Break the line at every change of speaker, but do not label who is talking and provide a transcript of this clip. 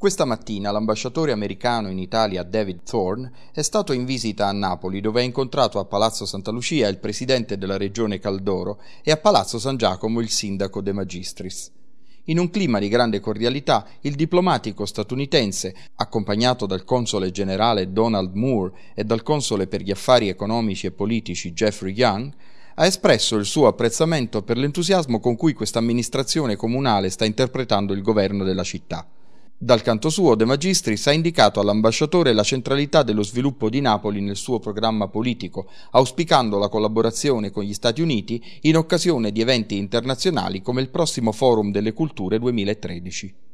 Questa mattina l'ambasciatore americano in Italia David Thorne è stato in visita a Napoli dove ha incontrato a Palazzo Santa Lucia il presidente della regione Caldoro e a Palazzo San Giacomo il sindaco De Magistris. In un clima di grande cordialità, il diplomatico statunitense, accompagnato dal console generale Donald Moore e dal console per gli affari economici e politici Jeffrey Young, ha espresso il suo apprezzamento per l'entusiasmo con cui questa amministrazione comunale sta interpretando il governo della città. Dal canto suo, De Magistris ha indicato all'ambasciatore la centralità dello sviluppo di Napoli nel suo programma politico, auspicando la collaborazione con gli Stati Uniti in occasione di eventi internazionali come il prossimo Forum delle Culture 2013.